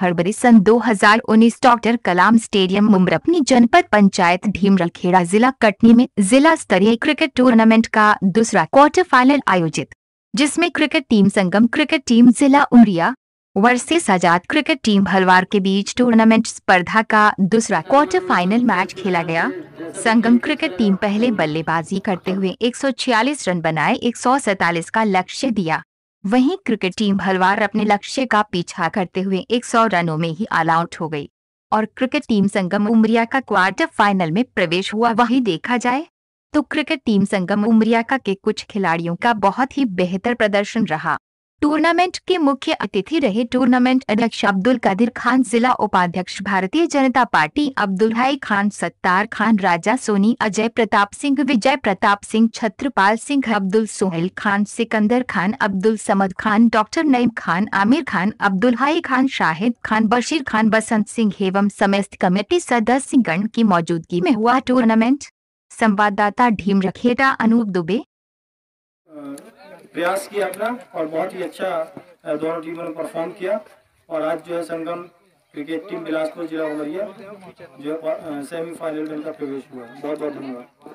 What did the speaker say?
फरवरी सन 2019 doctor कलाम stadium उम्र अपनी जनपद पंचायत खेड़ा जिला कटनी में जिला स्तरीय क्रिकेट टूर्नामेंट का दूसरा क्वार्टर फाइनल आयोजित जिसमें cricket team Sangam cricket team जिला Umaria versus Azad cricket team Halwar के बीच टूर्नामेंट स्पर्धा का दूसरा क्वार्टर फाइनल मैच खेला गया संगम क्रिकेट टीम पहले बल्लेबाजी करते हुए 146 रन बनाए 147 का लक्ष्य दिया वहीं क्रिकेट टीम हलवार अपने लक्ष्य का पीछा करते हुए 100 रनों में ही ऑल आउट हो गई और क्रिकेट टीम संगम उमरिया का क्वार्टर फाइनल में प्रवेश हुआ वही देखा जाए तो क्रिकेट टीम संगम उमरिया का के कुछ खिलाड़ियों का बहुत ही बेहतर प्रदर्शन रहा टूर्नामेंट के मुख्य अतिथि रहे टूर्नामेंट अध्यक्ष अब्दुल कादिर खान जिला उपाध्यक्ष भारतीय जनता पार्टी अब्दुल भाई खान सत्तार खान राजा सोनी अजय प्रताप सिंह विजय प्रताप सिंह छत्रपाल सिंह अब्दुल सोहेल खान सिकंदर खान अब्दुल समद खान डॉक्टर नईम खान आमिर खान अब्दुल हाई खान शाहिद खान बशीर खान बसंत सिंह एवं समस्त कमेटी सदस्य गण की मौजूदगी में हुआ टूर्नामेंट संवाददाता ढीम रखेटा अनूप दुबे प्रयास किया अपना और बहुत ही अच्छा दोनों टीमों ने परफॉर्म किया और आज जो है संगम क्रिकेट टीम बिलासपुर जिला उमरिया जो सेमीफाइनल में उनका प्रवेश हुआ बहुत बहुत धन्यवाद